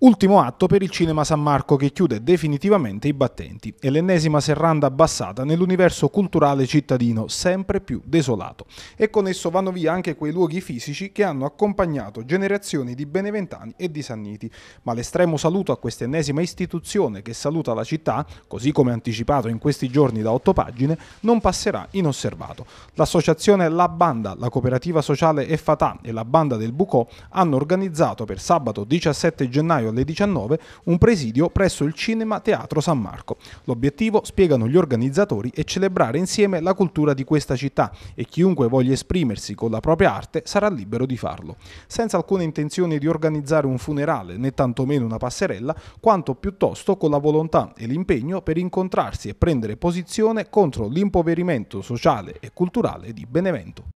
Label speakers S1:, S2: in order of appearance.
S1: Ultimo atto per il Cinema San Marco che chiude definitivamente i battenti e l'ennesima serranda abbassata nell'universo culturale cittadino sempre più desolato. E con esso vanno via anche quei luoghi fisici che hanno accompagnato generazioni di beneventani e di sanniti. Ma l'estremo saluto a quest'ennesima istituzione che saluta la città, così come anticipato in questi giorni da otto pagine, non passerà inosservato. L'associazione La Banda, la cooperativa sociale Effatà e la Banda del Bucò hanno organizzato per sabato 17 gennaio febbraio alle 19 un presidio presso il Cinema Teatro San Marco. L'obiettivo, spiegano gli organizzatori, è celebrare insieme la cultura di questa città e chiunque voglia esprimersi con la propria arte sarà libero di farlo. Senza alcuna intenzione di organizzare un funerale né tantomeno una passerella, quanto piuttosto con la volontà e l'impegno per incontrarsi e prendere posizione contro l'impoverimento sociale e culturale di Benevento.